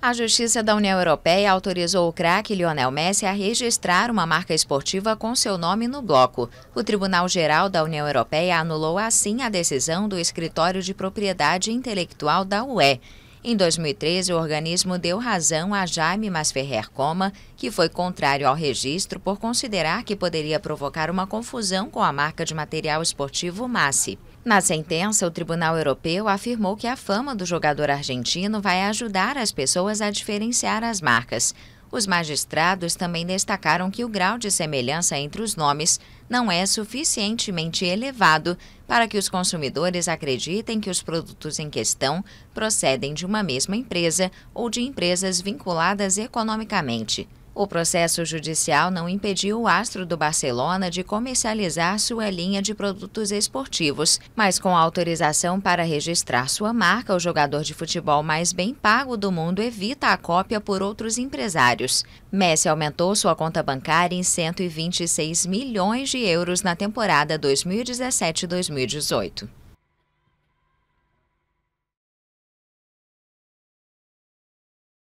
A Justiça da União Europeia autorizou o craque Lionel Messi a registrar uma marca esportiva com seu nome no bloco. O Tribunal-Geral da União Europeia anulou assim a decisão do Escritório de Propriedade Intelectual da UE. Em 2013, o organismo deu razão a Jaime Masferrer Coma, que foi contrário ao registro por considerar que poderia provocar uma confusão com a marca de material esportivo Massi. Na sentença, o Tribunal Europeu afirmou que a fama do jogador argentino vai ajudar as pessoas a diferenciar as marcas. Os magistrados também destacaram que o grau de semelhança entre os nomes não é suficientemente elevado para que os consumidores acreditem que os produtos em questão procedem de uma mesma empresa ou de empresas vinculadas economicamente. O processo judicial não impediu o astro do Barcelona de comercializar sua linha de produtos esportivos, mas com autorização para registrar sua marca, o jogador de futebol mais bem pago do mundo evita a cópia por outros empresários. Messi aumentou sua conta bancária em 126 milhões de euros na temporada 2017-2018.